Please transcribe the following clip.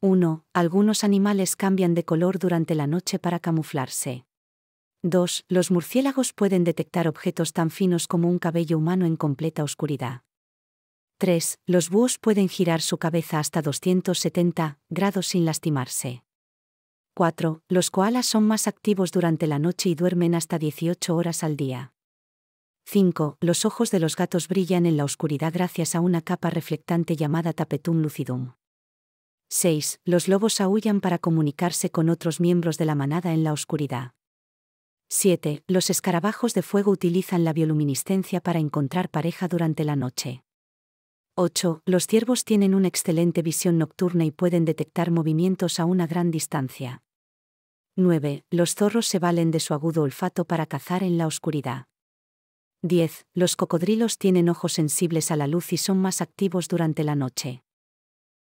1. Algunos animales cambian de color durante la noche para camuflarse. 2. Los murciélagos pueden detectar objetos tan finos como un cabello humano en completa oscuridad. 3. Los búhos pueden girar su cabeza hasta 270 grados sin lastimarse. 4. Los koalas son más activos durante la noche y duermen hasta 18 horas al día. 5. Los ojos de los gatos brillan en la oscuridad gracias a una capa reflectante llamada tapetum lucidum. 6. Los lobos aullan para comunicarse con otros miembros de la manada en la oscuridad. 7. Los escarabajos de fuego utilizan la bioluminiscencia para encontrar pareja durante la noche. 8. Los ciervos tienen una excelente visión nocturna y pueden detectar movimientos a una gran distancia. 9. Los zorros se valen de su agudo olfato para cazar en la oscuridad. 10. Los cocodrilos tienen ojos sensibles a la luz y son más activos durante la noche.